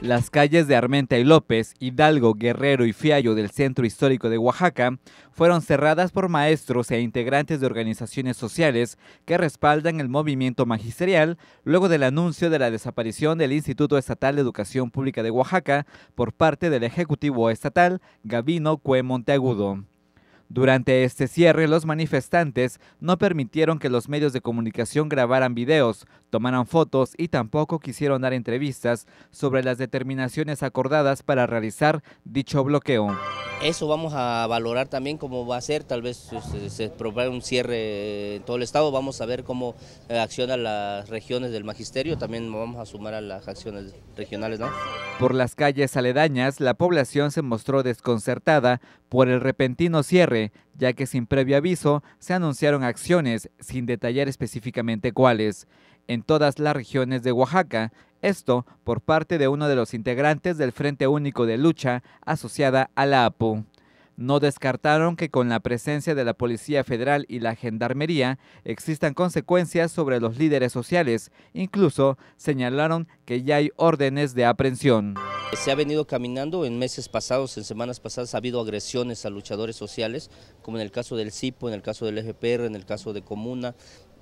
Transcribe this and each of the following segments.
Las calles de Armenta y López, Hidalgo, Guerrero y Fiallo del centro histórico de Oaxaca fueron cerradas por maestros e integrantes de organizaciones sociales que respaldan el movimiento magisterial luego del anuncio de la desaparición del Instituto Estatal de Educación Pública de Oaxaca por parte del Ejecutivo Estatal Gabino Cue Monteagudo. Durante este cierre, los manifestantes no permitieron que los medios de comunicación grabaran videos, tomaran fotos y tampoco quisieron dar entrevistas sobre las determinaciones acordadas para realizar dicho bloqueo. Eso vamos a valorar también cómo va a ser, tal vez este, se proponga un cierre en todo el Estado, vamos a ver cómo eh, accionan las regiones del magisterio, también vamos a sumar a las acciones regionales. ¿no? Por las calles aledañas, la población se mostró desconcertada por el repentino cierre, ya que sin previo aviso se anunciaron acciones sin detallar específicamente cuáles en todas las regiones de Oaxaca, esto por parte de uno de los integrantes del Frente Único de Lucha asociada a la APU. No descartaron que con la presencia de la Policía Federal y la Gendarmería existan consecuencias sobre los líderes sociales. Incluso señalaron que ya hay órdenes de aprehensión. Se ha venido caminando en meses pasados, en semanas pasadas ha habido agresiones a luchadores sociales, como en el caso del CIPO, en el caso del FPR, en el caso de Comuna,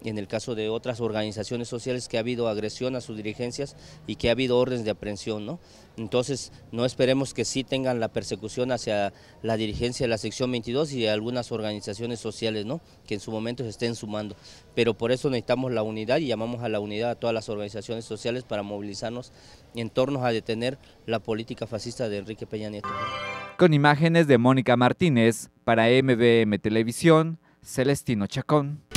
en el caso de otras organizaciones sociales que ha habido agresión a sus dirigencias y que ha habido órdenes de aprehensión. ¿no? Entonces, no esperemos que sí tengan la persecución hacia la dirigencia de la sección 22 y de algunas organizaciones sociales ¿no? que en su momento se estén sumando. Pero por eso necesitamos la unidad y llamamos a la unidad a todas las organizaciones sociales para movilizarnos en torno a detener la política fascista de Enrique Peña Nieto. Con imágenes de Mónica Martínez para MBM Televisión, Celestino Chacón.